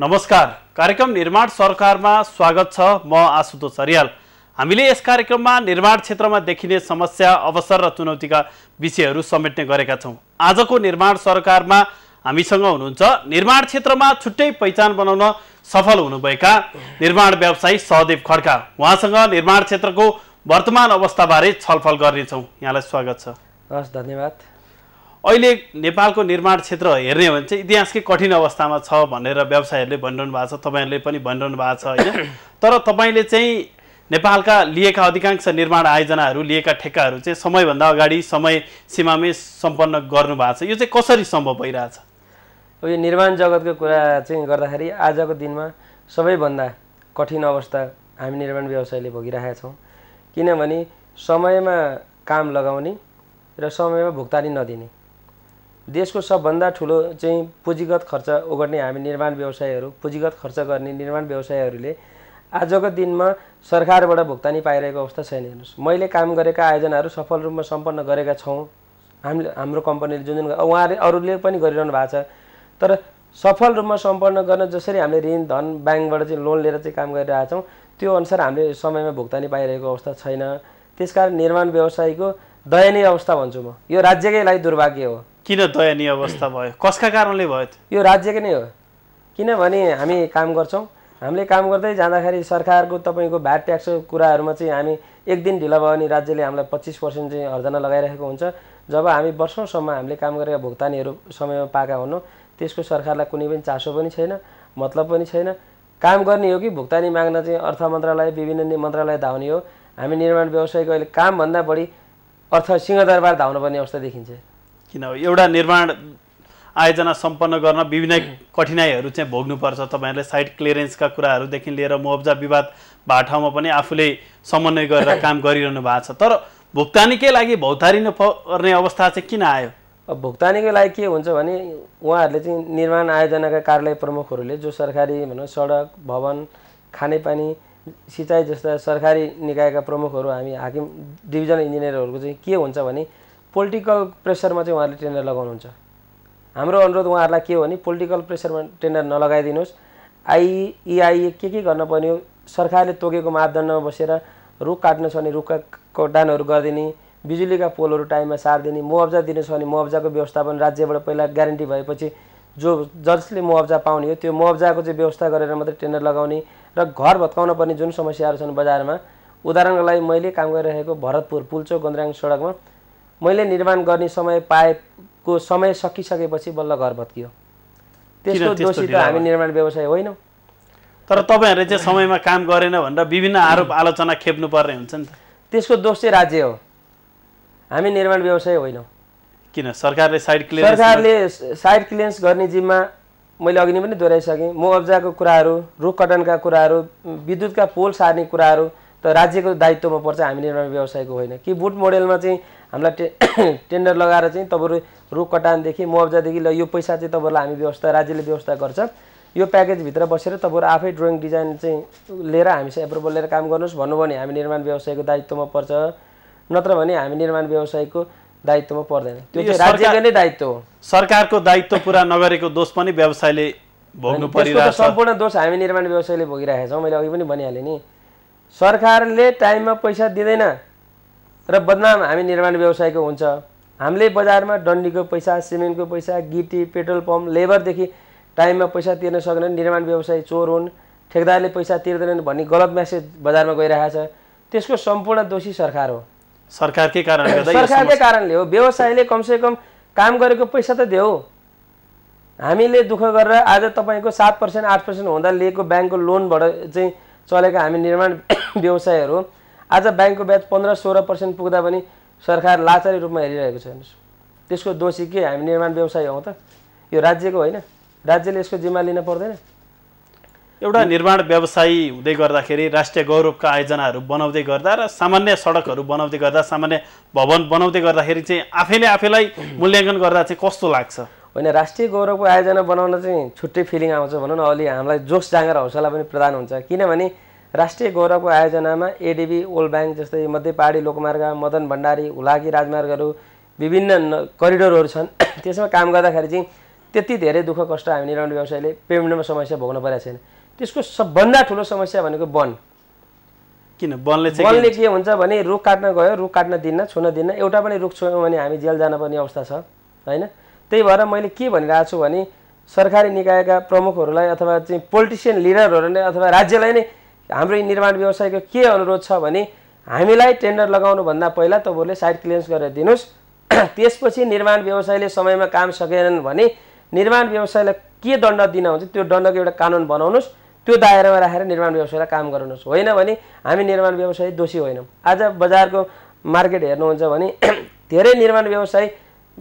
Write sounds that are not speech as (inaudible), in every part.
नमस्कार कार्यक्रम निर्माण सरकारमा स्वागत छ म आशुतोष अरियाल हामीले यस कार्यक्रममा निर्माण क्षेत्रमा देखिने समस्या अवसर र चुनौतीका विषयहरू समेट्ने गरेका छौँ आजको निर्माण सरकारमा हामीसँग हुनुहुन्छ निर्माण क्षेत्रमा छुट्टै पहिचान बनाउन सफल हुनुभएका निर्माण व्यवसायी सहदेव खड्का उहाँसँग निर्माण क्षेत्रको वर्तमान अवस्थाबारे छलफल गर्नेछौँ यहाँलाई स्वागत छ हस् धन्यवाद अहिले नेपालको निर्माण क्षेत्र हेर्ने हो भने चाहिँ इतिहासकै कठिन अवस्थामा छ भनेर व्यवसायहरूले भनिरहनु भएको छ तपाईँहरूले पनि भनिरहनु भएको छ होइन (coughs) तर तपाईँले चाहिँ नेपालका लिएका अधिकांश निर्माण आयोजनाहरू लिएका ठेक्काहरू चाहिँ समयभन्दा अगाडि समय सीमामै सम्पन्न गर्नुभएको छ यो चाहिँ कसरी सम्भव भइरहेछ अब यो निर्माण जगतको कुरा चाहिँ गर्दाखेरि आजको दिनमा सबैभन्दा कठिन अवस्था हामी निर्माण व्यवसायले भोगिरहेका छौँ किनभने समयमा काम लगाउने र समयमा भुक्तानी नदिने देशको सबभन्दा ठुलो चाहिँ पुँजीगत खर्च ओगट्ने हामी निर्माण व्यवसायहरू पुँजीगत खर्च गर्ने निर्माण व्यवसायहरूले आजको दिनमा सरकारबाट भुक्तानी पाइरहेको अवस्था छैन हेर्नुहोस् मैले काम गरेका आयोजनाहरू सफल रूपमा सम्पन्न गरेका छौँ हामीले हाम्रो कम्पनीले जुन जुन उहाँले अरूले पनि गरिरहनु भएको छ तर सफल रूपमा सम्पन्न गर्न जसरी हामीले ऋण धन ब्याङ्कबाट चाहिँ लोन लिएर चाहिँ काम गरिरहेका छौँ त्यो अनुसार हामीले समयमा भुक्तानी पाइरहेको अवस्था छैन त्यसकारण निर्माण व्यवसायको दयनीय अवस्था भन्छु म यो राज्यकै लागि दुर्भाग्य हो किन दयनीय अवस्था भयो कसका कारणले भयो यो राज्यकै नै हो किनभने हामी काम गर्छौँ हामीले काम गर्दै जाँदाखेरि सरकारको तपाईँको भ्याट ट्याक्सको कुराहरूमा चाहिँ हामी एक दिन ढिला भयो भने राज्यले हामीलाई पच्चिस पर्सेन्ट चाहिँ हर्जना लगाइरहेको हुन्छ जब हामी वर्षौँसम्म हामीले काम गरेका भुक्तानीहरू समयमा पाएका हुनु त्यसको सरकारलाई कुनै पनि चासो पनि छैन मतलब पनि छैन काम गर्ने हो कि भुक्तानी माग्न चाहिँ अर्थ मन्त्रालय विभिन्न मन्त्रालय धाउने हो हामी निर्माण व्यवसायको अहिले कामभन्दा बढी अर्थ सिंहदरबार धाउनुपर्ने अवस्था देखिन्छ किन एउटा निर्माण आयोजना सम्पन्न गर्न विभिन्न कठिनाइहरू चाहिँ भोग्नुपर्छ तपाईँहरूले साइट क्लियरेन्सका कुराहरूदेखि लिएर मुआब्जा विवाद ठाउँमा पनि आफूले समन्वय गरेर (laughs) काम गरिरहनु भएको छ तर भुक्तानीकै लागि भौतारिनु पर्ने अवस्था चाहिँ किन आयो अब भुक्तानीको लागि के हुन्छ भने उहाँहरूले चाहिँ निर्माण आयोजनाका कार्यालय प्रमुखहरूले जो सरकारी भनौँ सडक भवन खानेपानी सिँचाइ जस्ता सरकारी निकायका प्रमुखहरू हामी हाकिम डिभिजनल इन्जिनियरहरूको चाहिँ के हुन्छ भने पोलिटिकल प्रेसरमा चाहिँ उहाँहरूले टेन्डर लगाउनुहुन्छ हाम्रो अनुरोध उहाँहरूलाई के हो भने पोलिटिकल प्रेसरमा टेन्डर नलगाइदिनुहोस् आइइआइए के के गर्न पर्ने हो सरकारले तोकेको मापदण्डमा बसेर रुख काट्न छ भने रुखका दानहरू गरिदिने बिजुलीका पोलहरू टाइममा सारिदिने मुआब्जा दिनु छ भने मुआब्जाको व्यवस्थापन राज्यबाट पहिला ग्यारेन्टी भएपछि जो जसले मुआब्जा पाउने हो त्यो मुआब्जाको चाहिँ व्यवस्था गरेर मात्रै टेन्डर लगाउने र घर भत्काउन पर्ने जुन समस्याहरू छन् बजारमा उदाहरणको लागि मैले काम गरिरहेको भरतपुर पुल्चोक गन्द्राङ सडकमा मैले निर्माण गर्ने समय पाएको समय सकिसकेपछि बल्ल घर भत्कियो त्यसको दोषी त हामी निर्माण व्यवसाय होइनौँ तर तपाईँहरूले चाहिँ समयमा काम गरेन भनेर विभिन्न आरोप आलोचना खेप्नु पर्ने हुन्छ नि त त्यसको दोष चाहिँ राज्य हो हामी निर्माण व्यवसाय होइनौँ किन सरकारले साइड क्लियर सरकारले साइड क्लियरेन्स गर्ने जिम्मा मैले अघि नै पनि दोहोऱ्याइसकेँ मुआब्जाको कुराहरू रुख कटनका कुराहरू विद्युतका पोल सार्ने कुराहरू त राज्यको दायित्वमा पर्छ हामी निर्माण व्यवसायको होइन कि बुट मोडेलमा चाहिँ हामीलाई टे (coughs) टेन्डर लगाएर चाहिँ तपाईँहरू रुख कटानदेखि मुआब्जादेखि ल यो पैसा चाहिँ तपाईँहरूलाई हामी व्यवस्था राज्यले व्यवस्था गर्छ यो प्याकेजभित्र बसेर तपाईँहरू आफै ड्रइङ डिजाइन चाहिँ लिएर हामीसँग एप्रुभल लिएर काम गर्नुहोस् भन्नुभयो भने हामी निर्माण व्यवसायको दायित्वमा पर्छ नत्र भने हामी निर्माण व्यवसायको दायित्वमा पर्दैन त्यो चाहिँ राज्यको नै दायित्व हो सरकारको दायित्व पुरा नगरेको दोष पनि व्यवसायले भोग्नु सम्पूर्ण दोष हामी निर्माण व्यवसायले भोगिरहेका छौँ मैले अघि पनि भनिहालेँ नि सरकारले टाइममा पैसा दिँदैन र बदनाम हामी निर्माण व्यवसायको हुन्छ हामीले बजारमा डन्डीको पैसा सिमेन्टको पैसा गिटी पेट्रोल पम्प लेबरदेखि टाइममा पैसा तिर्न सक्दैन निर्माण व्यवसाय चोर हुन् ठेकदारले पैसा तिर्दैनन् भन्ने गलत म्यासेज बजारमा गइरहेको छ त्यसको सम्पूर्ण दोषी सरकार हो सरकारकै कारण सरकारकै कारणले हो व्यवसायले कमसेकम काम गरेको पैसा त देऊ हामीले दुःख गरेर आज तपाईँको सात पर्सेन्ट आठ पर्सेन्ट हुँदा लिएको ब्याङ्कको लोनबाट चाहिँ चलेको हामी निर्माण (coughs) व्यवसायहरू आज ब्याङ्कको ब्याज पन्ध्र सोह्र पर्सेन्ट पुग्दा पनि सरकार लाचारी रूपमा हेरिरहेको छ हेर्नुहोस् त्यसको दोषी के हामी निर्माण व्यवसाय हौ त यो राज्यको होइन राज्यले यसको जिम्मा लिन पर्दैन एउटा निर्माण व्यवसायी हुँदै गर्दाखेरि राष्ट्रिय गौरवका आयोजनाहरू बनाउँदै गर्दा र सामान्य सडकहरू बनाउँदै गर्दा सामान्य भवन बनाउँदै गर्दाखेरि चाहिँ आफैले आफैलाई मूल्याङ्कन गर्दा चाहिँ कस्तो लाग्छ होइन राष्ट्रिय गौरवको आयोजना बनाउन चाहिँ छुट्टै फिलिङ आउँछ भनौँ न अलि हामीलाई जोस जाँगर हौसला पनि प्रदान हुन्छ किनभने राष्ट्रिय गौरवको आयोजनामा एडिबी ओल्ड ब्याङ्क जस्तै मध्य पहाडी लोकमार्ग मदन भण्डारी हुलाकी राजमार्गहरू विभिन्न करिडोरहरू छन् (coughs) त्यसमा काम गर्दाखेरि चाहिँ त्यति धेरै दुःख कष्ट हामी निर्माण व्यवसायले पेमेन्टमा समस्या भोग्नु परेको छैन त्यसको सबभन्दा ठुलो समस्या भनेको वन किन वनले वनले के हुन्छ भने रुख काट्न गयो रुख काट्न दिन्न छुन दिन्न एउटा पनि रुख छोयौँ भने हामी जेल जानुपर्ने अवस्था छ होइन त्यही भएर मैले के भनिरहेको छु भने सरकारी निकायका प्रमुखहरूलाई अथवा चाहिँ पोलिटिसियन लिडरहरूले अथवा राज्यलाई नै हाम्रो निर्माण व्यवसायको के अनुरोध छ भने हामीलाई टेन्डर लगाउनुभन्दा पहिला तपाईँहरूले साइट क्लियरेन्स गरेर दिनुहोस् (clears throat) त्यसपछि निर्माण व्यवसायले समयमा काम सकेनन् भने निर्माण व्यवसायलाई के दण्ड दिन हुन्छ त्यो दण्डको एउटा कानुन बनाउनुहोस् त्यो दायरामा राखेर निर्माण व्यवसायलाई काम गराउनुहोस् होइन भने हामी निर्माण व्यवसाय दोषी होइनौँ आज बजारको मार्केट हेर्नुहुन्छ भने (clears throat) धेरै निर्माण व्यवसाय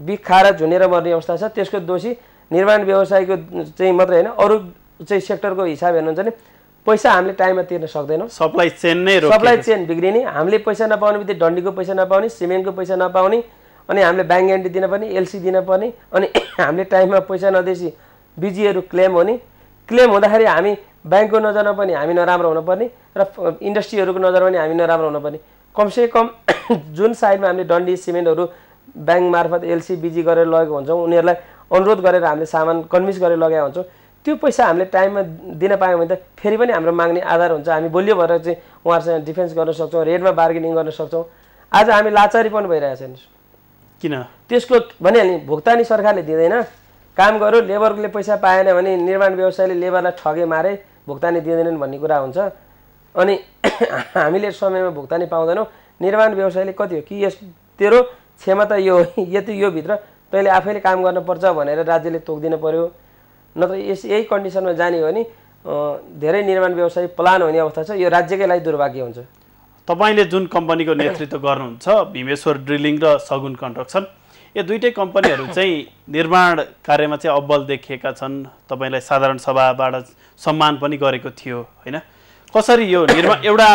बिखाएर झुनेर मर्ने अवस्था छ त्यसको दोषी निर्माण व्यवसायको चाहिँ मात्रै होइन अरू चाहिँ सेक्टरको हिसाब हेर्नुहुन्छ भने पैसा हामीले टाइममा तिर्न सक्दैनौँ सप्लाई चेन नै सप्लाई चेन बिग्रिने हामीले पैसा नपाउने बित्तिकै डन्डीको पैसा नपाउने सिमेन्टको पैसा नपाउने अनि हामीले ब्याङ्क ग्यारेन्टी दिन पनि एलसी दिन पनि अनि (coughs) हामीले टाइममा पैसा नदेसी बिजीहरू क्लेम हुने क्लेम हुँदाखेरि हामी ब्याङ्कको नजरमा पनि हामी नराम्रो हुनुपर्ने र इन्डस्ट्रीहरूको नजरमा पनि हामी नराम्रो हुनुपर्ने कमसे कम (coughs) जुन साइडमा हामीले डन्डी सिमेन्टहरू ब्याङ्क मार्फत एलसी बिजी गरेर लगेको हुन्छौँ उनीहरूलाई अनुरोध गरेर हामीले सामान कन्भिन्स गरेर लगाएको हुन्छौँ त्यो पैसा हामीले टाइममा दिन पायौँ भने त फेरि पनि हाम्रो माग्ने आधार हुन्छ हामी बोलियो भएर चाहिँ उहाँहरूसँग डिफेन्स गर्न सक्छौँ रेटमा बार्गेनिङ गर्न सक्छौँ आज हामी लाचारी पनि भइरहेको छ किन त्यसको भनिहाल्ने भुक्तानी सरकारले दिँदैन काम गर्यो लेबरले पैसा पाएन भने निर्माण व्यवसायले लेबरलाई ठगे मारे भुक्तानी दिँदैनन् भन्ने कुरा हुन्छ अनि (coughs) हामीले समयमा भुक्तानी पाउँदैनौँ निर्माण व्यवसायले कति हो कि यस तेरो क्षमता यो यति यो भित्र तैँले आफैले काम गर्नुपर्छ भनेर राज्यले तोकिदिनु पऱ्यो नत्र यस यही कन्डिसनमा जाने हो भने धेरै निर्माण व्यवसाय प्लान हुने अवस्था छ यो राज्यकै लागि दुर्भाग्य हुन्छ तपाईँले जुन कम्पनीको नेतृत्व गर्नुहुन्छ भीमेश्वर ड्रिलिङ र सगुन कन्स्ट्रक्सन यो दुइटै कम्पनीहरू चाहिँ निर्माण कार्यमा चाहिँ अब्बल देखिएका छन् तपाईँलाई साधारण सभाबाट सम्मान पनि गरेको थियो होइन कसरी यो निर्मा एउटा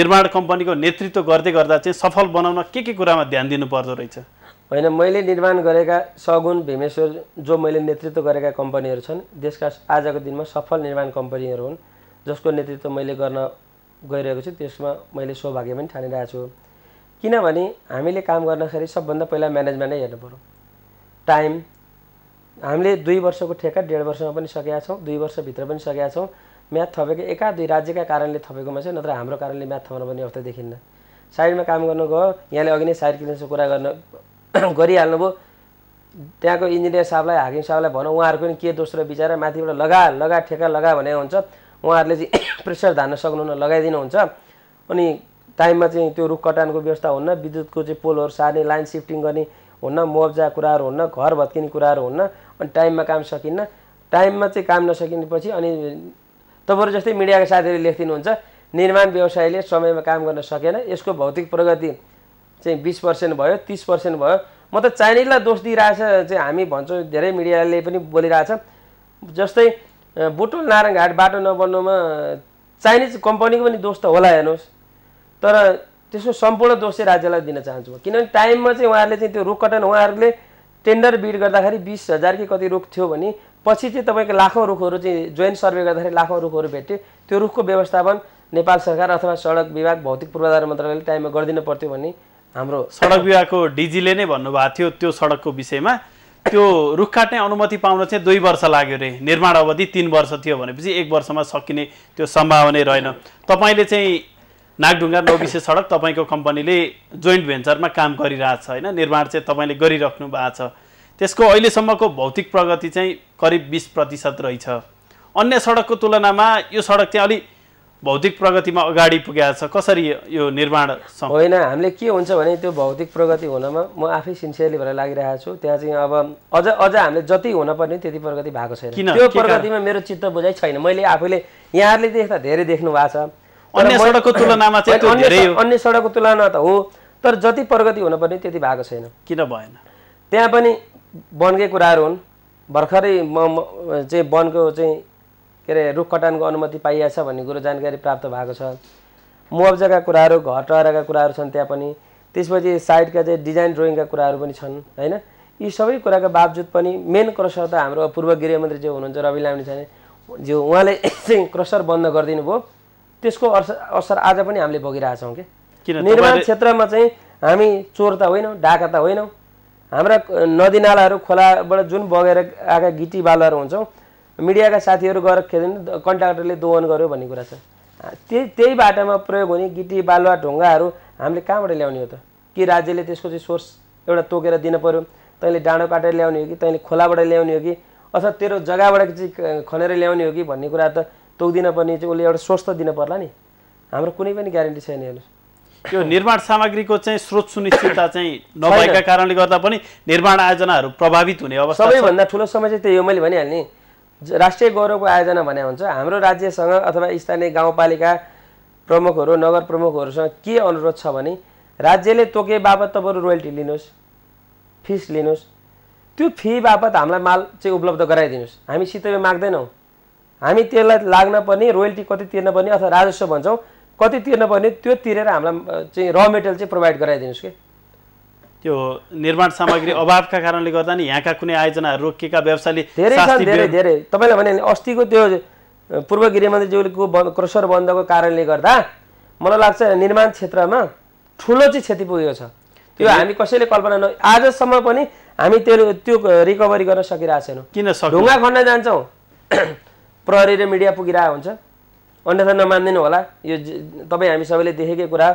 निर्माण कम्पनीको नेतृत्व गर्दै गर्दा चाहिँ सफल बनाउन के के कुरामा ध्यान दिनुपर्दो रहेछ होइन मैले निर्माण गरेका सगुन भीमेश्वर जो मैले नेतृत्व गरेका कम्पनीहरू छन् देशका आजको दिनमा सफल निर्माण कम्पनीहरू हुन् जसको नेतृत्व मैले गर्न गइरहेको छु त्यसमा मैले सौभाग्य पनि ठानिरहेको छु किनभने हामीले काम गर्दाखेरि सबभन्दा पहिला म्यानेजमेन्टै हेर्नु पऱ्यो टाइम हामीले दुई वर्षको ठेका डेढ वर्षमा पनि सकेका छौँ दुई वर्षभित्र पनि सकेका छौँ म्याथ थपेको एका दुई राज्यका कारणले थपेकोमा चाहिँ नत्र हाम्रो कारणले म्याथ थप्नुपर्ने अवस्था देखिन्न साइडमा काम गर्नु गयो यहाँले अघि नै साइड किनेसको कुरा गर्न (coughs) गरिहाल्नुभयो त्यहाँको इन्जिनियर साहबलाई हाकिम साहबलाई भनौँ उहाँहरूको पनि के दोस्रो विचार माथिबाट लगा लगा ठेका लगा भने हुन्छ उहाँहरूले चाहिँ (coughs) प्रेसर धान्न सक्नुहुन्न हुन्छ अनि टाइममा चाहिँ त्यो रुख कटानको व्यवस्था हुन्न विद्युतको चाहिँ पोलहरू सार्ने लाइन सिफ्टिङ गर्ने हुन्न मुआब्जा कुराहरू हुन्न घर भत्किने कुराहरू हुन्न अनि टाइममा काम सकिन्न टाइममा चाहिँ काम नसकिनेपछि अनि तपाईँहरू जस्तै मिडियाको साथीहरूले लेखिदिनुहुन्छ निर्माण व्यवसायले समयमा काम गर्न सकेन यसको भौतिक प्रगति चाहिँ बिस पर्सेन्ट भयो तिस पर्सेन्ट भयो म त चाइनिजलाई दोष दिइरहेछ चाहिँ हामी भन्छौँ धेरै मिडियाले पनि बोलिरहेछ जस्तै बुटुल नारायण घाट बाटो नबन्नुमा चाइनिज कम्पनीको पनि दोष त होला हेर्नुहोस् तर त्यसको सम्पूर्ण दोष चाहिँ राज्यलाई दिन चाहन्छु किनभने टाइममा चाहिँ उहाँहरूले चाहिँ त्यो रुख कटन उहाँहरूले टेन्डर बिड गर्दाखेरि बिस हजार कि कति रुख थियो भने पछि चाहिँ तपाईँको लाखौँ रुखहरू चाहिँ जोइन्ट सर्वे गर्दाखेरि लाखौँ रुखहरू भेट्यो त्यो रुखको व्यवस्थापन नेपाल सरकार अथवा सडक विभाग भौतिक पूर्वाधार मन्त्रालयले टाइममा गरिदिनु पर्थ्यो भन्ने हाम्रो सडक विभागको डिजीले नै भन्नुभएको थियो त्यो सडकको विषयमा त्यो रुख काट्ने अनुमति पाउन चाहिँ दुई वर्ष लाग्यो अरे निर्माण अवधि तिन वर्ष थियो भनेपछि एक वर्षमा सकिने त्यो सम्भावनै रहेन तपाईँले चाहिँ नागढुङ्गा नौबिसे सडक तपाईँको कम्पनीले जोइन्ट भेन्चरमा काम गरिरहेछ होइन निर्माण चाहिँ तपाईँले गरिराख्नु भएको छ त्यसको अहिलेसम्मको भौतिक प्रगति चाहिँ करिब बिस प्रतिशत रहेछ अन्य सडकको तुलनामा यो सडक चाहिँ अलिक भौतिक प्रगतिमा अगाडि पुगेको छ कसरी यो निर्माण होइन हामीले के हुन्छ भने त्यो भौतिक प्रगति हुनमा म आफै सिन्सियरली भएर लागिरहेको छु त्यहाँ चाहिँ अब अझ अझ हामीले जति हुन पर्ने त्यति प्रगति भएको छैन त्यो प्रगतिमा मेरो चित्त बुझाइ छैन मैले आफूले यहाँहरूले देख्दा धेरै देख्नु भएको छ अन्य सडकको तुलनामा चाहिँ अन्य सडकको तुलना त हो तर जति प्रगति हुनुपर्ने त्यति भएको छैन किन भएन त्यहाँ पनि वनकै कुराहरू हुन् भर्खरै म चाहिँ वनको चाहिँ के अरे रुख कटानको अनुमति पाइएछ भन्ने कुरो जानकारी प्राप्त भएको छ मुआब्जाका कुराहरू घर टहराका कुराहरू छन् त्यहाँ पनि त्यसपछि साइडका चाहिँ डिजाइन ड्रइङका कुराहरू पनि छन् होइन यी सबै कुराका बावजुद पनि मेन क्रसर त हाम्रो पूर्व गृहमन्त्री जो हुनुहुन्छ रवि लामी छाने जो उहाँले (coughs) चाहिँ क्रसर बन्द गरिदिनु भयो त्यसको असर असर आज पनि हामीले भोगिरहेछौँ कि निर्माण क्षेत्रमा चाहिँ हामी चोर त होइनौँ डाका त होइनौँ हाम्रा नदीनालाहरू खोलाबाट जुन बगेर आएका गिटी बालुवाहरू हुन्छौँ मिडियाका साथीहरू गएर खेल्दैन कन्ट्राक्टरले दोहन गर्यो भन्ने कुरा छ त्यही त्यही बाटोमा प्रयोग हुने गिटी बालुवा ढुङ्गाहरू हामीले कहाँबाट ल्याउने हो त कि राज्यले त्यसको चाहिँ सोर्स एउटा तोकेर दिनु पऱ्यो तैँले डाँडो काटेर ल्याउने हो कि तैँले खोलाबाट ल्याउने हो कि अथवा तेरो जग्गाबाट चाहिँ खनेर ल्याउने हो कि भन्ने कुरा त तोकिदिन पर्ने चाहिँ उसले एउटा सोर्स त दिनु पर्ला नि हाम्रो कुनै पनि ग्यारेन्टी छैन हेर्नुहोस् यो निर्माण सामग्रीको चाहिँ स्रोत सुनिश्चितता चाहिँ (coughs) नभएका कारणले गर्दा पनि निर्माण आयोजनाहरू प्रभावित हुने अवस्था सबैभन्दा ठुलो समस्या त्यही हो मैले भनिहाल्ने राष्ट्रिय गौरवको आयोजना भने हुन्छ हाम्रो राज्यसँग अथवा स्थानीय गाउँपालिका प्रमुखहरू नगर प्रमुखहरूसँग के अनुरोध छ भने राज्यले तोके बापत तपाईँहरू रोयल्टी लिनुहोस् फिस लिनुहोस् त्यो फी बापत हामीलाई माल चाहिँ उपलब्ध गराइदिनुहोस् हामी सितै माग्दैनौँ हामी त्यसलाई लाग्न पर्ने रोयल्टी कति तिर्न पर्ने अथवा राजस्व भन्छौँ कति तिर्न पर्ने त्यो तिरेर हामीलाई चाहिँ र मेटेरियल चाहिँ प्रोभाइड गराइदिनुहोस् कि त्यो निर्माण सामग्री (coughs) अभावका कारणले गर्दा नि यहाँका कुनै आयोजनाहरू रोकिएका व्यवसायले धेरै धेरै धेरै तपाईँलाई भने अस्तिको त्यो पूर्व गृहमन्त्रीज्यूको बन्द क्रसर बन्दको कारणले गर्दा मलाई लाग्छ निर्माण क्षेत्रमा ठुलो चाहिँ क्षति पुगेको छ त्यो हामी कसैले कल्पना न आजसम्म पनि हामी त्यो त्यो रिकभरी गर्न सकिरहेको छैनौँ किन ढुङ्गा खन्न जान्छौँ (coughs) प्रहरी र मिडिया पुगिरहेको हुन्छ अन्यथा नमानिदिनु होला यो तपाईँ हामी सबैले देखेकै कुरा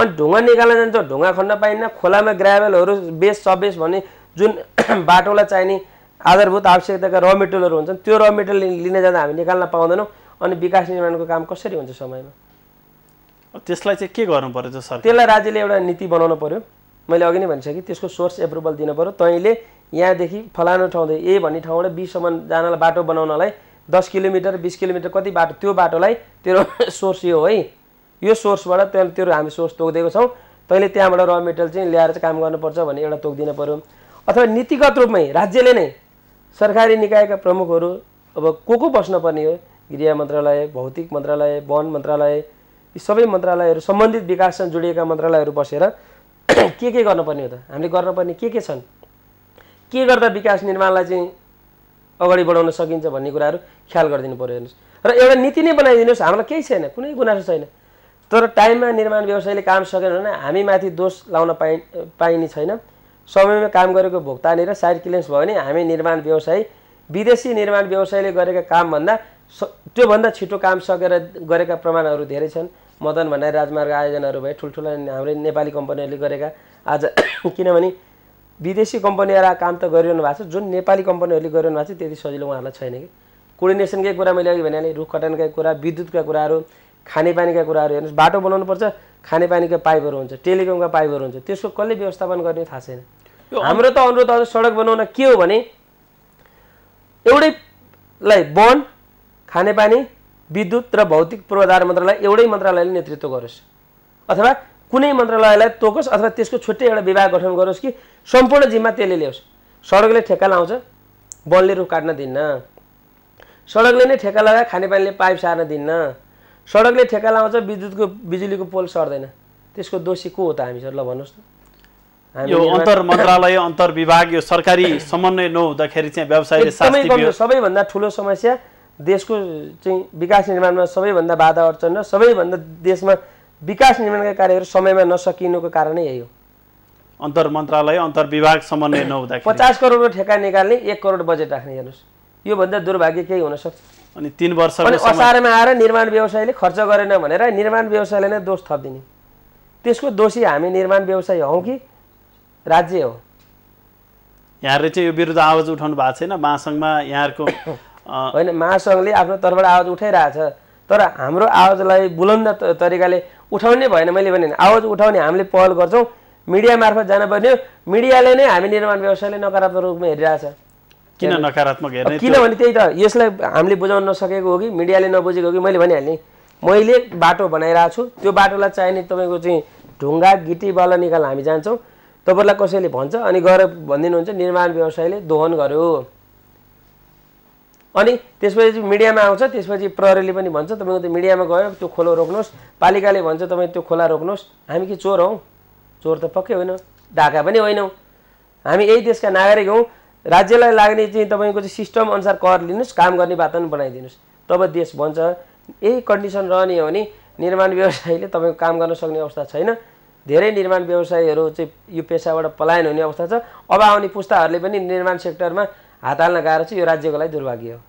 अनि ढुङ्गा निकाल्न जान्छ ढुङ्गा खन्न पाइन्न खोलामा ग्राभेलहरू बेस सबेस भने जुन (clears throat) बाटोलाई चाहिने आधारभूत आवश्यकताका र मेटेरियलहरू हुन्छन् त्यो र मेटेरियल लिन जाँदा हामी निकाल्न पाउँदैनौँ अनि विकास निर्माणको काम कसरी हुन्छ समयमा त्यसलाई चाहिँ के गर्नु पर्यो त सर त्यसलाई राज्यले एउटा नीति बनाउनु पऱ्यो मैले अघि नै भनिसकेँ त्यसको सोर्स एप्रुभल दिनु पऱ्यो तैँले यहाँदेखि फलानु ठाउँदै ए भन्ने ठाउँबाट बिससम्म जानलाई बाटो बनाउनलाई दस किलोमिटर बिस किलोमिटर कति बाटो त्यो बाटोलाई तेरो सोर्स (laughs) यो है यो सोर्सबाट त्यहाँ त्यो हामी सोर्स तोकिदिएको छौँ तैँले त्यहाँबाट र मेटेरियल चाहिँ ल्याएर चाहिँ काम गर्नुपर्छ भन्ने एउटा तोकिदिनु पऱ्यो अथवा नीतिगत रूपमै राज्यले नै सरकारी निकायका प्रमुखहरू अब को को बस्नपर्ने हो गृह मन्त्रालय भौतिक मन्त्रालय वन मन्त्रालय यी सबै मन्त्रालयहरू सम्बन्धित विकाससँग जोडिएका मन्त्रालयहरू बसेर (clears throat) के के गर्नुपर्ने हो त हामीले गर्नुपर्ने के के छन् के गर्दा विकास निर्माणलाई चाहिँ अगाडि बढाउन सकिन्छ भन्ने कुराहरू ख्याल गरिदिनु पऱ्यो हेर्नुहोस् र एउटा नीति नै बनाइदिनुहोस् हामीलाई केही छैन कुनै गुनासो छैन तर टाइममा निर्माण व्यवसायले काम सकेन भने हामी माथि दोष लाउन पाइ पाइने छैन समयमा काम गरेको भुक्तानी र साइड क्लियरेन्स भयो भने हामी निर्माण व्यवसाय विदेशी निर्माण व्यवसायले गरेका कामभन्दा स त्योभन्दा छिटो काम सकेर गरेका प्रमाणहरू धेरै छन् मदन भन्ने राजमार्ग आयोजनाहरू भए ठुल्ठुला हाम्रै नेपाली कम्पनीहरूले गरेका आज (coughs) किनभने विदेशी कम्पनीहरू काम त गरिरहनु भएको छ जुन नेपाली कम्पनीहरूले गरिरहनु भएको छ त्यति सजिलो उहाँहरूलाई छैन कि कोर्डिनेसनकै कुरा मैले अघि भने रुख कटानकै कुरा विद्युतका कुराहरू खानेपानीका कुराहरू हेर्नुहोस् बाटो बनाउनुपर्छ खानेपानीका पाइपहरू हुन्छ टेलिकमका पाइपहरू हुन्छ त्यसको कसले व्यवस्थापन गर्ने थाहा छैन हाम्रो त अनुरोध अझ सडक बनाउन के हो भने एउटैलाई वन खानेपानी विद्युत र भौतिक पूर्वाधार मन्त्रालय एउटै मन्त्रालयले नेतृत्व गरोस् अथवा कुनै मन्त्रालयलाई तोकोस् अथवा त्यसको छुट्टै एउटा विभाग गठन गरोस् कि सम्पूर्ण जिम्मा त्यसले ल्याओस् सडकले ठेक्का लाउँछ वनले रुख काट्न दिन्न सडकले नै ठेक्का लगाएर खानेपानीले पाइप सार्न दिन्न सडकले ठेका लाउँछ विद्युतको बिजुलीको पोल सर्दैन त्यसको दोषी को हो त हामी सर ल भन्नुहोस् त यो अन्तर मन्त्रालय अन्तर विभाग यो सरकारी समन्वय नहुँदाखेरि चाहिँ व्यवसायले सबैभन्दा ठुलो समस्या देशको चाहिँ विकास निर्माणमा सबैभन्दा बाधा अडचन र सबैभन्दा देशमा विकास निर्माणका कार्यहरू समयमा नसकिनुको कारणै यही हो अन्तर मन्त्रालय अन्तर विभाग समन्वय नहुँदा पचास करोडको ठेका निकाल्ने एक करोड बजेट राख्ने हेर्नुहोस् योभन्दा दुर्भाग्य केही हुन सक्छ अनि तिन वर्ष असारमा आएर निर्माण व्यवसायले खर्च गरेन भनेर निर्माण व्यवसायले नै दोष थपिदिने त्यसको दोषी हामी निर्माण व्यवसाय हौ कि राज्य हो यहाँहरूले चाहिँ यो विरुद्ध आवाज उठाउनु भएको छैन महासङ्घमा यहाँहरूको (coughs) होइन महासङ्घले आफ्नो तर्फबाट आवाज उठाइरहेछ तर हाम्रो आवाजलाई बुलन्द तरिकाले उठाउने भएन मैले भने आवाज उठाउने हामीले पहल गर्छौँ मिडिया मार्फत जानुपर्ने हो मिडियाले नै हामी निर्माण व्यवसायले नकारात्मक रूपमा हेरिरहेछ किन नकारात्मक हेर्ने किनभने त्यही त यसलाई हामीले बुझाउन नसकेको हो कि मिडियाले नबुझेको हो कि मैले भनिहालेँ मैले बाटो बनाइरहेको छु त्यो बाटोलाई चाहिने तपाईँको चाहिँ ढुङ्गा गिटी बल निकाल हामी जान्छौँ तपाईँलाई कसैले भन्छ अनि गएर भनिदिनुहुन्छ निर्माण व्यवसायले दोहन गर्यो अनि त्यसपछि मिडियामा आउँछ त्यसपछि प्रहरीले पनि भन्छ तपाईँको त्यो मिडियामा गयो त्यो खोलो रोक्नुहोस् पालिकाले भन्छ तपाईँ त्यो खोला रोक्नुहोस् हामी के चोर हौ चोर त पक्कै होइनौँ ढाका पनि होइनौँ हामी यही देशका नागरिक हौँ राज्यलाई लाग्ने चाहिँ तपाईँको चाहिँ सिस्टम अनुसार कर लिनुहोस् काम गर्ने वातावरण बनाइदिनुहोस् तब देश बन्छ यही कन्डिसन रहने हो भने निर्माण व्यवसायले तपाईँको काम गर्न सक्ने अवस्था छैन धेरै निर्माण व्यवसायीहरू चाहिँ यो पेसाबाट पलायन हुने अवस्था छ अब आउने पुस्ताहरूले पनि निर्माण सेक्टरमा हात हाल्न गाह्रो छ यो राज्यको लागि दुर्भाग्य हो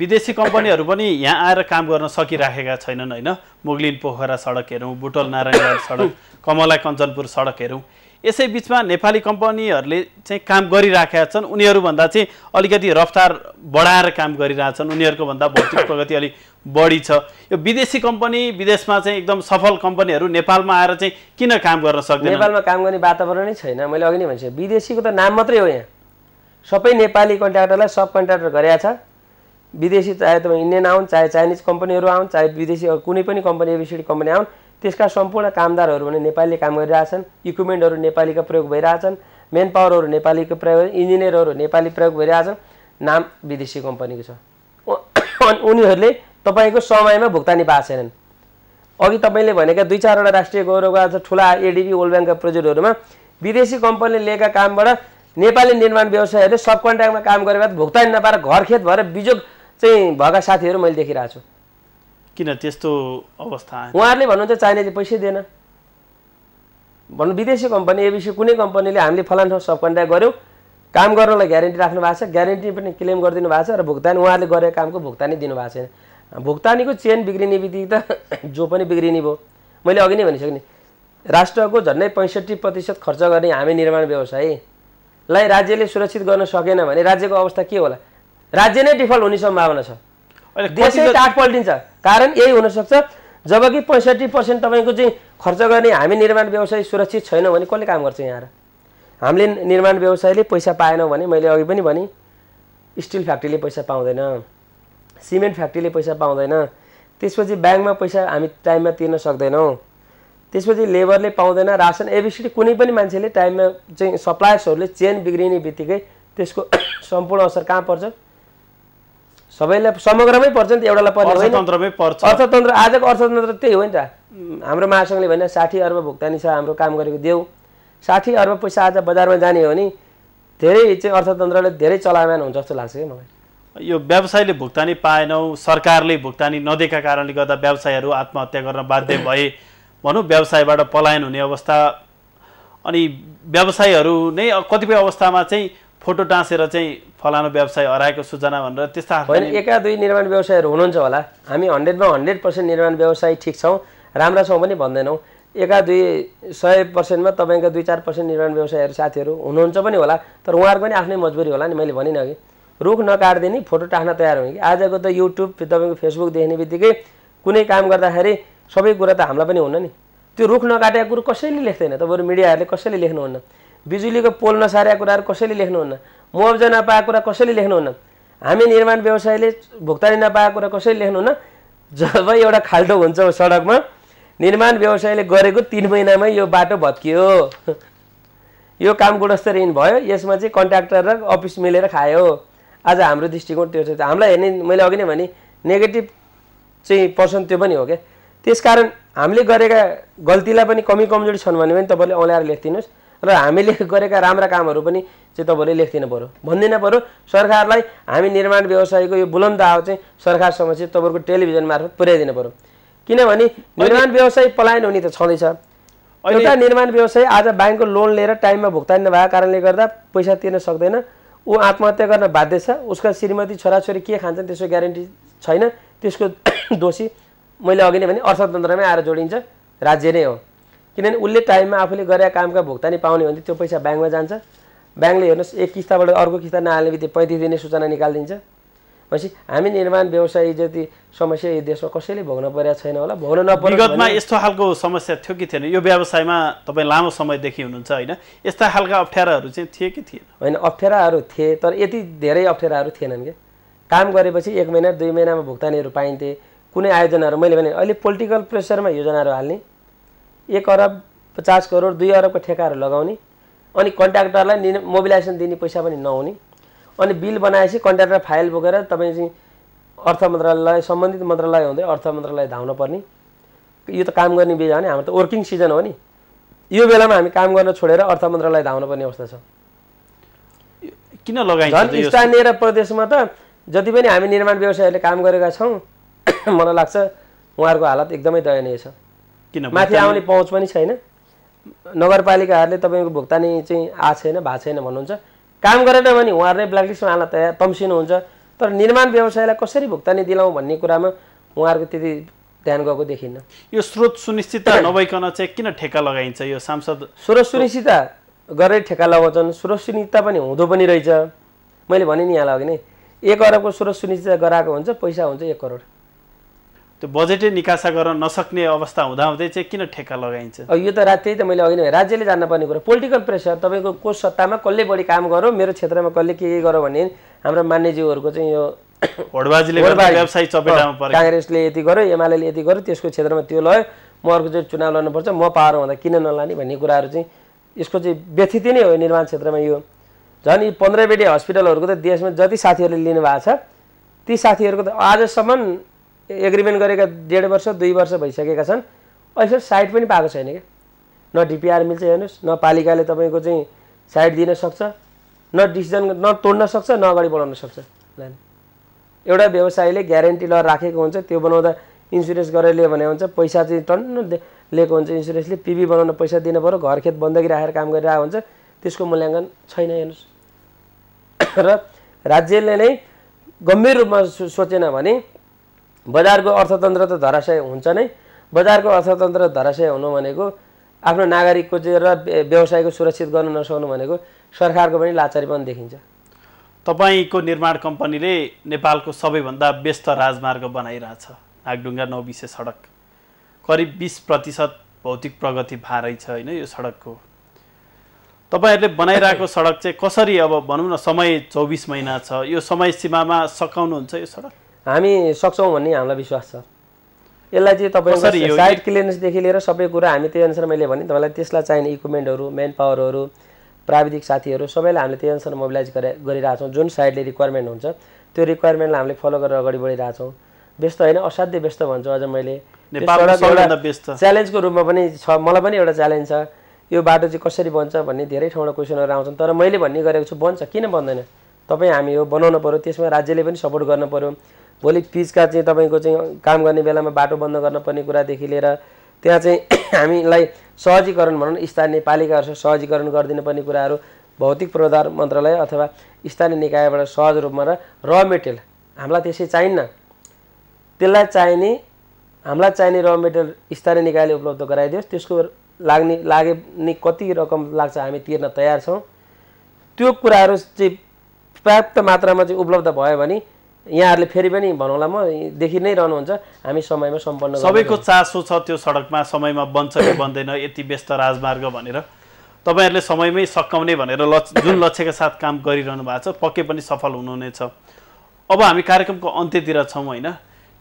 विदेशी कम्पनीहरू पनि यहाँ आएर काम गर्न सकिराखेका छैनन् होइन मुगलिन पोखरा सडक हेरौँ बुटल नारायणगढ सडक कमला कञ्चनपुर सडक हेरौँ यसै बिचमा नेपाली कम्पनीहरूले चाहिँ काम गरिराखेका छन् उनीहरूभन्दा चाहिँ अलिकति रफ्तार बढाएर काम गरिरहेछन् उनीहरूको भन्दा भौतिक प्रगति अलिक बढी छ यो विदेशी कम्पनी विदेशमा चाहिँ एकदम सफल कम्पनीहरू नेपालमा आएर चाहिँ किन काम गर्न सक्दैन नेपालमा काम गर्ने वातावरण नै छैन मैले अघि नै भन्छु विदेशीको त नाम मात्रै हो यहाँ सबै नेपाली कन्ट्र्याक्टरलाई सब कन्ट्र्याक्टर गरेका छ विदेशी चाहे तपाईँ इन्डियन आउन् चाहे चाइनिज कम्पनीहरू आउन् चाहे विदेशी कुनै पनि कम्पनी एबिसिडी कम्पनी आउन् त्यसका सम्पूर्ण कामदारहरू भने नेपालीले काम गरिरहेछन् इक्विपमेन्टहरू नेपालीका प्रयोग भइरहेछन् मेन पावरहरू नेपालीको प्रयोग इन्जिनियरहरू नेपाली प्रयोग भइरहेछन् नाम विदेशी कम्पनीको छ अनि उनीहरूले तपाईँको समयमा भुक्तानी पाएको छैनन् अघि तपाईँले भनेका दुई चारवटा राष्ट्रिय गौरवका ठुला एडिबी वर्ल्ड ब्याङ्कका प्रोजेक्टहरूमा विदेशी कम्पनीले लिएका कामबाट नेपाली निर्माण व्यवसायहरूले सब कन्ट्याक्टमा काम गरेर भुक्तानी नपाएर घर खेत भएर बिजोग चाहिँ भएका साथीहरू मैले देखिरहेको छु किन त्यस्तो अवस्था उहाँहरूले भन्नुहुन्छ चाइनाले पैसै दिएन भन्नु विदेशी कम्पनी एबिसी कुनै कम्पनीले हामीले फलान ठाउँ सब कन्ट्याक्ट गऱ्यौँ काम गर्नलाई ग्यारेन्टी राख्नु भएको छ ग्यारेन्टी पनि क्लेम गरिदिनु भएको छ र भुक्तानी उहाँहरूले गरेको कामको भुक्तानी दिनुभएको छैन भुक्तानीको चेन बिग्रिने बित्तिकै त (laughs) जो पनि बिग्रिने भयो मैले अघि नै भनिसकेँ नि राष्ट्रको झन्डै पैँसठी प्रतिशत खर्च गर्ने हामी निर्माण व्यवसायलाई राज्यले सुरक्षित गर्न सकेन भने राज्यको अवस्था के होला राज्य नै डिफल्ट हुने सम्भावना छ देशै टाट पल्टिन्छ कारण यही हुनसक्छ जब कि पैँसठी पर्सेन्ट तपाईँको चाहिँ खर्च गर्ने हामी निर्माण व्यवसाय सुरक्षित छैनौँ भने कसले काम गर्छ यहाँ हामीले निर्माण व्यवसायले पैसा पाएनौँ भने मैले अघि पनि भने स्टिल फ्याक्ट्रीले पैसा पाउँदैन सिमेन्ट फ्याक्ट्रीले पैसा पाउँदैन त्यसपछि ब्याङ्कमा पैसा हामी टाइममा तिर्न सक्दैनौँ त्यसपछि लेबरले पाउँदैन रासन एबिसिटी कुनै पनि मान्छेले टाइममा चाहिँ सप्लायर्सहरूले चेन बिग्रिने बित्तिकै त्यसको (coughs) सम्पूर्ण असर कहाँ पर्छ सबैलाई समग्रमै पर्छ नि त एउटालाई पर्छ पर्छ अर्थतन्त्र आजको अर्थतन्त्र त्यही हो नि त हाम्रो महासङ्घले भने साठी अर्ब भुक्तानी छ हाम्रो काम गरेको देऊ साठी अर्ब पैसा आज बजारमा जाने हो भने धेरै चाहिँ अर्थतन्त्रले धेरै चलायमान हुन्छ जस्तो लाग्छ क्या मलाई यो व्यवसायले भुक्तानी पाएनौ सरकारले भुक्तानी नदिएका कारणले गर्दा व्यवसायहरू आत्महत्या गर्न बाध्य भए भनौँ व्यवसायबाट पलायन हुने अवस्था अनि व्यवसायहरू नै कतिपय अवस्थामा चाहिँ फोटो टाँसेर चाहिँ फलानु व्यवसाय हराएको सूचना भनेर त्यस्ता होइन एका दुई निर्माण व्यवसायहरू हुनुहुन्छ होला हामी हन्ड्रेडमा हन्ड्रेड पर्सेन्ट निर्माण व्यवसाय ठिक छौँ राम्रा छौँ पनि भन्दैनौँ एका दुई सय पर्सेन्टमा तपाईँको दुई चार पर्सेन्ट निर्माण व्यवसायहरू साथीहरू हुनुहुन्छ पनि होला तर उहाँहरूको पनि आफ्नै मजबुरी होला नि मैले भनिनँ कि रुख नकाटिदिने फोटो टाँस्न तयार हुने कि आजको त युट्युब तपाईँको फेसबुक देख्ने बित्तिकै कुनै काम गर्दाखेरि सबै कुरा त हामीलाई पनि हुन नि त्यो रुख नकाटेको कुरो कसैले लेख्दैन तपाईँहरू मिडियाहरूले कसैले लेख्नुहुन्न बिजुलीको पोल नसारेका कुराहरू कसैले लेख्नुहुन्न मुआब्जा नपाएको कुरा कसैले लेख्नुहुन्न हामी निर्माण व्यवसायले भुक्तानी नपाएको कुरा कसैले लेख्नुहुन्न जब एउटा खाल्टो हुन्छ सडकमा निर्माण व्यवसायले गरेको तिन महिनामै यो बाटो भत्कियो यो काम गुणस्तरहीन भयो यसमा चाहिँ कन्ट्र्याक्टर र अफिस मिलेर खायो आज हाम्रो दृष्टिकोण त्यो छ हामीलाई हेर्ने मैले अघि नै भने नेगेटिभ चाहिँ पर्सन त्यो पनि हो क्या त्यस कारण हामीले गरेका गल्तीलाई पनि कमी कमजोरी छन् भने पनि तपाईँले औल्याएर लेखिदिनुहोस् र हामीले गरेका राम्रा कामहरू पनि चाहिँ तपाईँहरूले लेखिदिनु पऱ्यो भनिदिनु पऱ्यो सरकारलाई हामी निर्माण व्यवसायको यो बुलन्द आव चाहिँ सरकारसँग चाहिँ तपाईँहरूको टेलिभिजन मार्फत पुर्याइदिनु पऱ्यो किनभने निर्माण व्यवसाय पलायन हुने त छँदैछ एउटा निर्माण व्यवसाय आज ब्याङ्कको लोन लिएर टाइममा भुक्तानी नभएको कारणले गर्दा पैसा तिर्न सक्दैन ऊ आत्महत्या गर्न बाध्य छ उसका श्रीमती छोराछोरी के खान्छन् त्यसको ग्यारेन्टी छैन त्यसको (coughs) दोषी मैले अघि नै भने अर्थतन्त्रमै आएर जोडिन्छ राज्य नै हो किनभने उसले टाइममा आफूले गरेका कामका भुक्तानी पाउने भने त्यो पैसा ब्याङ्कमा जान्छ ब्याङ्कले हेर्नुहोस् एक किस्ताबाट अर्को किस्ता नहाल्ने बित्तिकै पैँतिस दिने सूचना निकालिदिन्छ भनेपछि हामी निर्माण व्यवसाय जति समस्या यो देशमा कसैले भोग्न परेको छैन होला भोग्न नपर्ने विगतमा यस्तो खालको समस्या थियो कि थिएन यो व्यवसायमा तपाईँ लामो समयदेखि हुनुहुन्छ होइन यस्ता खालका अप्ठ्याराहरू चाहिँ थिए कि थिएन होइन अप्ठ्याराहरू थिए तर यति धेरै अप्ठ्याराहरू थिएनन् क्या काम गरेपछि एक महिना दुई महिनामा भुक्तानीहरू पाइन्थे कुनै आयोजनाहरू मैले भने अहिले पोलिटिकल प्रेसरमा योजनाहरू हाल्ने एक अरब पचास करोड दुई अरबको ठेकाहरू लगाउने अनि दिने मोबिलाइजेसन दिने पैसा पनि नहुने अनि बिल बनाएपछि कन्ट्र्याक्टर फाइल बोकेर तपाईँ चाहिँ अर्थ मन्त्रालय सम्बन्धित मन्त्रालय हुँदै अर्थ मन्त्रालय धाउन पर्ने यो त काम गर्ने बेला भने हाम्रो त वर्किङ सिजन हो नि यो बेलामा हामी काम गर्न छोडेर अर्थ मन्त्रालय धाउन पर्ने अवस्था छ किन लगाइन्छ स्थानीय र प्रदेशमा त जति पनि हामी निर्माण व्यवसायहरूले काम गरेका छौँ (coughs) मलाई लाग्छ उहाँहरूको हालत एकदमै दयनीय छ किन माथि आउने पहुँच पनि छैन नगरपालिकाहरूले तपाईँको भुक्तानी चाहिँ आएको छैन भएको छैन भन्नुहुन्छ काम गरेन भने उहाँहरू नै ब्ल्याकलिस्टमा हाल्न तयार तम्सिनुहुन्छ तर निर्माण व्यवसायलाई कसरी भुक्तानी दिलाउँ भन्ने कुरामा उहाँहरूको त्यति ध्यान गएको देखिन्न यो स्रोत सुनिश्चितता नभइकन चाहिँ किन ठेका लगाइन्छ यो सांसद स्रोत सुनिश्चितता गरेर ठेका लगाउँछन् स्रोत सुनिश्चितता पनि हुँदो पनि रहेछ मैले भने नि यहाँलाई अघि नै एक अरबको स्रोत सुनिश्चित गराएको हुन्छ पैसा हुन्छ एक करोड त्यो बजेटै निकासा गर्न नसक्ने अवस्था हुँदाहुँदै चाहिँ किन ठेक्का लगाइन्छ यो त त्यही त मैले अघि नै राज्यले जान्नुपर्ने कुरा पोलिटिकल प्रेसर तपाईँको को सत्तामा कसले बढी काम गरौँ मेरो क्षेत्रमा कसले के के गरौँ भने हाम्रो मान्यज्यूहरूको चाहिँ यो (coughs) काङ्ग्रेसले यति गर्यो एमाले यति गर्यो त्यसको क्षेत्रमा त्यो लयो म अर्को चाहिँ चुनाव लड्नुपर्छ म पावर हुँदा किन नलाने भन्ने कुराहरू चाहिँ यसको चाहिँ व्यथित नै हो निर्माण क्षेत्रमा यो झन् यी पन्ध्र बेडी हस्पिटलहरूको त देशमा जति साथीहरूले लिनु भएको छ ती साथीहरूको त आजसम्म एग्रिमेन्ट गरेका डेढ वर्ष दुई वर्ष भइसकेका छन् अहिलेसम्म साइट पनि पाएको छैन क्या न डिपिआर मिल्छ हेर्नुहोस् न पालिकाले तपाईँको चाहिँ साइट दिन सक्छ न डिसिजन न तोड्न सक्छ न अगाडि बढाउन सक्छ एउटा व्यवसायले ग्यारेन्टी ल राखेको हुन्छ त्यो बनाउँदा इन्सुरेन्स गरेर लियो भने हुन्छ पैसा चाहिँ टन्न लिएको हुन्छ इन्सुरेन्सले पिबी बनाउन पैसा दिनु पऱ्यो घर खेत बन्दकी राखेर काम गरिरहेको हुन्छ त्यसको मूल्याङ्कन छैन हेर्नुहोस् (coughs) र राज्यले नै गम्भीर रूपमा सोचेन भने बजारको अर्थतन्त्र त धराशय हुन्छ नै बजारको अर्थतन्त्र धराशय हुनु भनेको आफ्नो नागरिकको चाहिँ र व्यवसायको सुरक्षित गर्न नसक्नु भनेको सरकारको पनि लाचारीपन देखिन्छ तपाईँको निर्माण कम्पनीले नेपालको सबैभन्दा व्यस्त राजमार्ग बनाइरहेछ नागडुङ्गा नौबिसे सडक करिब बिस प्रतिशत भौतिक प्रगति भारै छ होइन यो सडकको तपाईँहरूले बनाइरहेको सडक चाहिँ कसरी अब भनौँ न समय चौबिस महिना छ यो समय सीमामा सकाउनुहुन्छ यो सडक हामी सक्छौँ भन्ने हामीलाई विश्वास छ यसलाई चाहिँ तपाईँको साइड क्लियरेन्सदेखि लिएर सबै कुरा हामी त्यही अनुसार मैले भने तपाईँलाई त्यसलाई चाहिने इक्विपमेन्टहरू मेन पावरहरू प्राविधिक साथीहरू सबैलाई हामीले त्यही अनुसार मोबिलाइज गरे गरिरहेछौँ जुन साइडले रिक्वायरमेन्ट हुन्छ त्यो रिक्वायरमेन्टलाई हामीले फलो गरेर अगाडि बढिरहेछौँ व्यस्त होइन असाध्य व्यस्त भन्छु अझ मैले च्यालेन्जको रूपमा पनि छ मलाई पनि एउटा च्यालेन्ज छ यो बाटो चाहिँ कसरी बन्छ भन्ने धेरै ठाउँमा क्वेसनहरू आउँछन् तर मैले भन्ने गरेको छु बन्छ किन बन्दैन तपाईँ हामी यो बनाउनु पऱ्यो त्यसमा राज्यले पनि सपोर्ट गर्नु पऱ्यो भोलि पिचका चाहिँ तपाईँको चाहिँ काम गर्ने बेलामा बाटो बन्द गर्न पर्ने कुरादेखि लिएर त्यहाँ चाहिँ (coughs) हामीलाई सहजीकरण भनौँ न स्थानीय पालिकाहरूसँग सहजीकरण गरिदिनुपर्ने कुराहरू भौतिक पूर्वाधार मन्त्रालय अथवा स्थानीय निकायबाट सहज रूपमा र र मेटेरियल हामीलाई त्यसै चाहिन्न त्यसलाई चाहिने हामीलाई चाहिने र मेटेरियल स्थानीय निकायले उपलब्ध गराइदियोस् त्यसको लाग्ने लागे नि कति रकम लाग्छ हामी तिर्न तयार छौँ त्यो कुराहरू चाहिँ पर्याप्त मात्रामा चाहिँ उपलब्ध भयो भने यहाँहरूले फेरि पनि भनौँला म देखि नै रहनुहुन्छ हामी समयमा सम्पन्न सबैको चासो छ त्यो सडकमा समयमा बन्छ कि बन्दैन यति व्यस्त राजमार्ग भनेर तपाईँहरूले समयमै सकाउने भनेर लक्ष जुन लक्ष्यका साथ काम गरिरहनु भएको छ पक्कै पनि सफल हुनुहुनेछ अब हामी कार्यक्रमको अन्त्यतिर छौँ होइन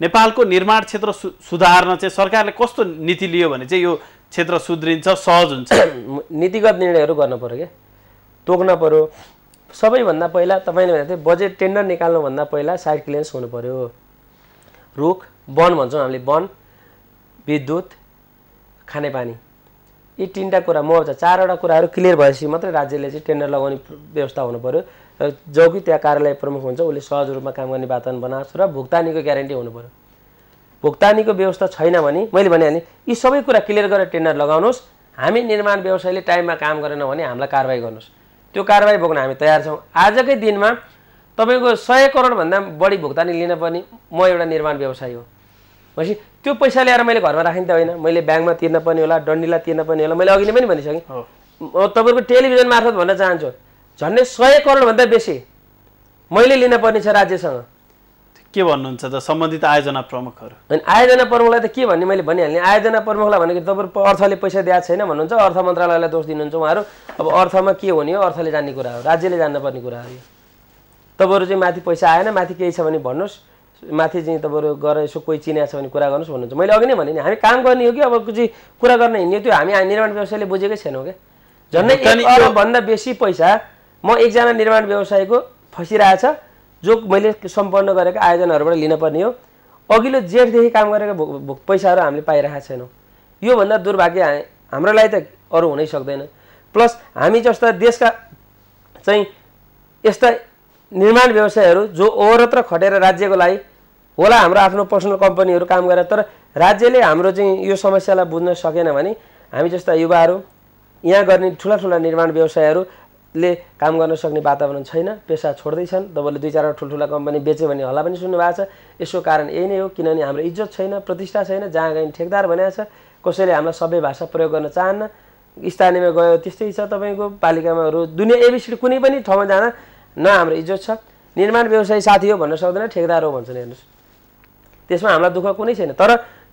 नेपालको निर्माण क्षेत्र सु सुधार्न चाहिँ सरकारले कस्तो नीति लियो भने चाहिँ यो क्षेत्र सुध्रिन्छ सहज हुन्छ (coughs) नीतिगत निर्णयहरू गर्नु पऱ्यो क्या तोक्न पऱ्यो सबैभन्दा पहिला तपाईँले भनेको थिएँ बजेट टेन्डर निकाल्नुभन्दा पहिला साइड क्लियरेन्स हुनु पऱ्यो रुख वन भन्छौँ हामीले वन विद्युत खानेपानी यी तिनवटा कुरा म चारवटा कुराहरू क्लियर भएपछि मात्रै राज्यले चाहिँ टेन्डर लगाउने व्यवस्था हुनु पऱ्यो र जो कि त्यहाँ कार्यालय प्रमुख हुन्छ उसले सहज रूपमा काम गर्ने वातावरण बनाओस् र भुक्तानीको ग्यारेन्टी हुनु पऱ्यो भुक्तानीको व्यवस्था छैन भने मैले भनिहालेँ यी सबै कुरा क्लियर गरेर टेन्डर लगाउनुहोस् हामी निर्माण व्यवसायले टाइममा काम गरेन भने हामीलाई कारवाही गर्नुहोस् त्यो कारवाही भोग्न हामी तयार छौँ आजकै दिनमा तपाईँको सय करोडभन्दा बढी भुक्तानी लिन पनि म एउटा निर्माण व्यवसायी हो भनेपछि त्यो पैसा ल्याएर मैले घरमा राख्ने त होइन मैले ब्याङ्कमा तिर्न पनि होला डन्डीलाई तिर्न पनि होला मैले अघि नै पनि भनिसकेँ म तपाईँको टेलिभिजन मार्फत भन्न चाहन्छु झन्डै सय करोडभन्दा बेसी मैले लिन पर्ने छ राज्यसँग के भन्नुहुन्छ त सम्बन्धित आयोजना प्रमुखहरू अनि आयोजना प्रमुखलाई त के भन्ने मैले भनिहाल्ने आयोजना प्रमुखलाई भनेको तपाईँ अर्थले पैसा दिएको छैन भन्नुहुन्छ अर्थ मन्त्रालयलाई दोष दिनुहुन्छ उहाँहरू अब अर्थमा के हुने हो अर्थले जान्ने कुरा हो राज्यले जान्नुपर्ने कुरा हो यो तपाईँहरू चाहिँ माथि पैसा आएन माथि केही छ भने भन्नुहोस् माथि चाहिँ तपाईँहरू गएर यसो कोही चिनाएको छ भने कुरा गर्नुहोस् भन्नुहुन्छ मैले अघि नै भने नि हामी काम गर्ने हो कि अब चाहिँ कुरा गर्न हिँड्ने त्यो हामी निर्माण व्यवसायले बुझेकै छैनौँ क्या झन्डै एक भन्दा बेसी पैसा म एकजना निर्माण व्यवसायको फसिरहेछ जो मैले सम्पन्न गरेको आयोजनाहरूबाट लिनुपर्ने हो अघिल्लो जेठदेखि काम गरेको पैसाहरू हामीले पाइरहेका छैनौँ योभन्दा दुर्भाग्य हाम्रो लागि त अरू हुनै सक्दैन प्लस हामी जस्ता देशका चाहिँ यस्ता निर्माण व्यवसायहरू जो ओहरत्र खटेर राज्यको लागि होला हाम्रो आफ्नो पर्सनल कम्पनीहरू काम गरेर तर राज्यले हाम्रो चाहिँ यो समस्यालाई बुझ्न सकेन भने हामी जस्ता युवाहरू यहाँ गर्ने ठुला ठुला निर्माण व्यवसायहरू ले काम गर्न सक्ने वातावरण छैन पेसा छोड्दैछन् तपाईँले दुई चारवटा ठुल्ठुला कम्पनी बेच्यो भने हल्ला पनि सुन्नु छ यसको कारण यही नै हो किनभने हाम्रो इज्जत छैन प्रतिष्ठा छैन जहाँ गए ठेकदार भनेको छ कसैले हामीलाई सबै भाषा प्रयोग गर्न चाहन्न स्थानीयमा गयो त्यस्तै छ तपाईँको पालिकामा दुनियाँ एबिसिडी कुनै पनि ठाउँमा जाँदा न हाम्रो इज्जत छ निर्माण व्यवसाय साथी हो भन्न सक्दैन ठेकदार हो भन्छन् हेर्नुहोस् त्यसमा हामीलाई दुःख कुनै छैन तर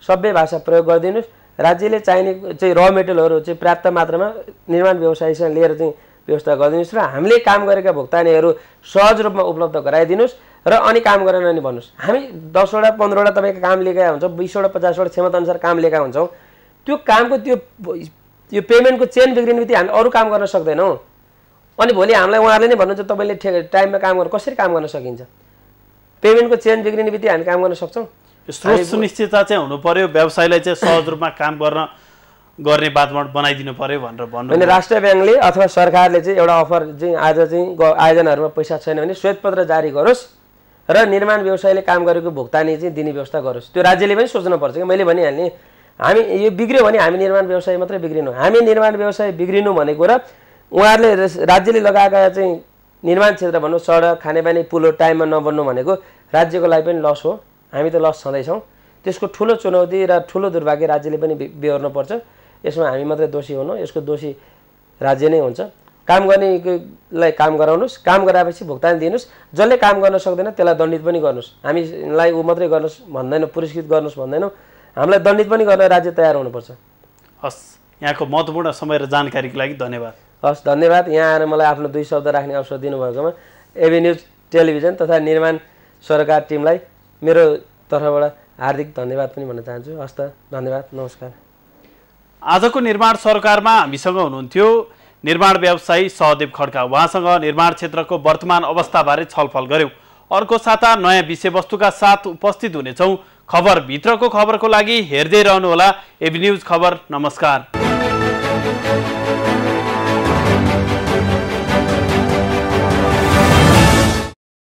सभ्य भाषा प्रयोग गरिदिनुहोस् राज्यले चाहिने चाहिँ र मेटेरियलहरू चाहिँ पर्याप्त मात्रामा निर्माण व्यवसायसँग लिएर चाहिँ व्यवस्था गरिदिनुहोस् र हामीले काम गरेका भुक्तानीहरू सहज रूपमा उपलब्ध गराइदिनुहोस् र अनि काम गरेन नि भन्नुहोस् हामी दसवटा पन्ध्रवटा तपाईँको काम लिएका हुन्छौँ बिसवटा पचासवटा अनुसार काम लिएका हुन्छौँ त्यो कामको त्यो यो पेमेन्टको चेन बिग्रिने बित्तिकै हामी अरू काम गर्न सक्दैनौँ अनि भोलि हामीलाई उहाँले नै भन्नुहुन्छ तपाईँले ठे टाइममा काम गर्नु कसरी काम गर्न सकिन्छ पेमेन्टको चेन बिग्रिने बित्तिकै हामी काम गर्न सक्छौँ सुनिश्चितता चाहिँ हुनु पऱ्यो व्यवसायलाई चाहिँ सहज रूपमा काम गर्न गर्ने वातावरण बनाइदिनु पर्यो भनेर भन्नु भने राष्ट्र ब्याङ्कले अथवा सरकारले चाहिँ एउटा अफर चाहिँ आज चाहिँ आयोजनाहरूमा पैसा छैन भने श्वेतपत्र जारी गरोस् र निर्माण व्यवसायले काम गरेको भुक्तानी चाहिँ दिने व्यवस्था गरोस् त्यो राज्यले पनि सोच्नुपर्छ कि मैले भनिहाल्ने हामी यो बिग्रियो भने हामी निर्माण व्यवसाय मात्रै बिग्रिनु हामी निर्माण व्यवसाय बिग्रिनु भनेको र उहाँहरूले राज्यले लगाएका चाहिँ निर्माण क्षेत्र भन्नु सडक खानेपानी पुलो टाइममा नबन्नु भनेको राज्यको लागि पनि लस हो हामी त लस छँदैछौँ त्यसको ठुलो चुनौती र ठुलो दुर्भाग्य राज्यले पनि बेहोर्नुपर्छ यसमा हामी मात्रै दोषी हुनु यसको दोषी राज्य नै हुन्छ काम गर्नेलाई काम गराउनुहोस् काम गराएपछि भुक्तान दिनुहोस् जसले काम गर्न सक्दैन त्यसलाई दण्डित पनि गर्नुहोस् हामीलाई ऊ मात्रै गर्नुहोस् भन्दैनौँ पुरस्कृत गर्नुहोस् भन्दैनौँ हामीलाई दण्डित पनि गर्न राज्य तयार हुनुपर्छ हस् यहाँको महत्त्वपूर्ण समय र जानकारीको लागि धन्यवाद हस् धन्यवाद यहाँ आएर मलाई आफ्नो दुई शब्द राख्ने अवसर दिनुभएकोमा एबी टेलिभिजन तथा निर्माण सरकार टिमलाई मेरो तर्फबाट हार्दिक धन्यवाद पनि भन्न चाहन्छु हस् त धन्यवाद नमस्कार आजको निर्माण सरकारमा हामीसँग हुनुहुन्थ्यो निर्माण व्यवसायी सहदेव खड्का उहाँसँग निर्माण क्षेत्रको वर्तमान अवस्थाबारे छलफल गऱ्यौँ अर्को साता नयाँ विषयवस्तुका साथ उपस्थित हुनेछौँ खबरभित्रको खबरको लागि हेर्दै रहनुहोला एबी न्युज खबर नमस्कार